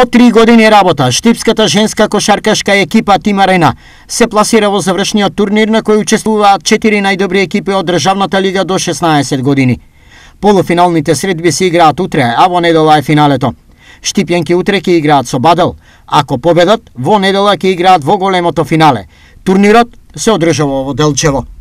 По три години работа, штипската женска кошаркашка екипа Тимарена се пласира во завршниот турнир на кој учествуваат четири најдобри екипи од Државната лига до 16 години. Полуфиналните средби се играат утре, а во недела е финалето. Штипјанки утре ќе играат со Бадел. Ако победат, во недела ќе играат во големото финале. Турнирот се одржува во Делчево.